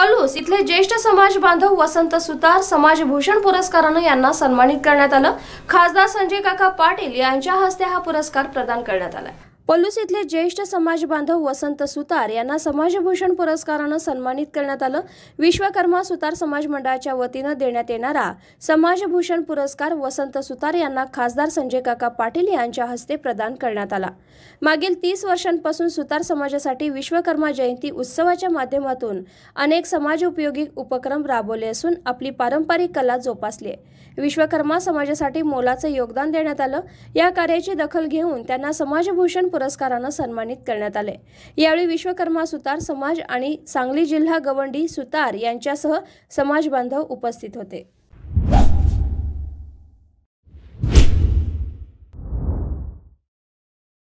पलूस इथले ज्येष्ठ समाज बांधव वसंत सुतार समाज समाजभूषण पुरस्कारानं यांना सन्मानित करण्यात आलं खासदार संजय काका पाटील यांच्या हस्ते हा पुरस्कार प्रदान करण्यात आला पलूस इथले ज्येष्ठ समाज बांधव वसंत सुतार यांना समाजभूषण पुरस्कारानं सन्मानित करण्यात आलं विश्वकर्मा सुतार समाज मंडळाच्या वतीनं देण्यात येणारा समाजभूषण पुरस्कार वसंत सुतार यांना खासदार संजय काका पाटील यांच्या हस्ते प्रदान करण्यात आला मागील तीस वर्षांपासून सुतार समाजासाठी विश्वकर्मा जयंती उत्सवाच्या माध्यमातून अनेक समाज उपयोगी उपक्रम राबवले असून आपली पारंपरिक कला जोपासली विश्वकर्मा समाजासाठी मोलाचं योगदान देण्यात आलं या कार्याची दखल घेऊन त्यांना समाजभूषण पुरस्कारानं सन्मानित करण्यात आले यावेळी विश्वकर्मा सुतार समाज आणि सांगली जिल्हा गवंडी सुतार यांच्यासह समाज बांधव उपस्थित होते